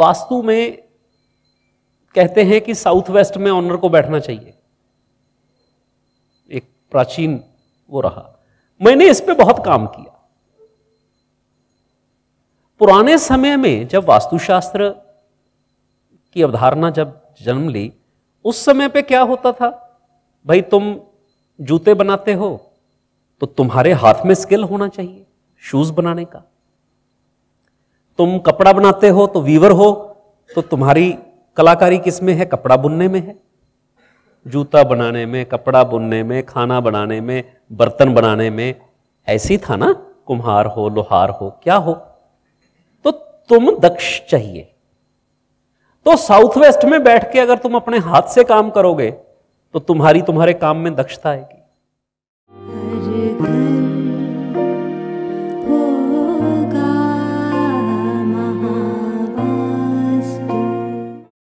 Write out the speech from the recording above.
वास्तु में कहते हैं कि साउथ वेस्ट में ऑनर को बैठना चाहिए एक प्राचीन वो रहा मैंने इस पे बहुत काम किया पुराने समय में जब वास्तुशास्त्र की अवधारणा जब जन्म ली उस समय पे क्या होता था भाई तुम जूते बनाते हो तो तुम्हारे हाथ में स्किल होना चाहिए शूज बनाने का तुम कपड़ा बनाते हो तो वीवर हो तो तुम्हारी कलाकारी किस में है कपड़ा बुनने में है जूता बनाने में कपड़ा बुनने में खाना बनाने में बर्तन बनाने में ऐसी था ना कुम्हार हो लोहार हो क्या हो तो तुम दक्ष चाहिए तो साउथ वेस्ट में बैठ के अगर तुम अपने हाथ से काम करोगे तो तुम्हारी तुम्हारे काम में दक्षता आएगी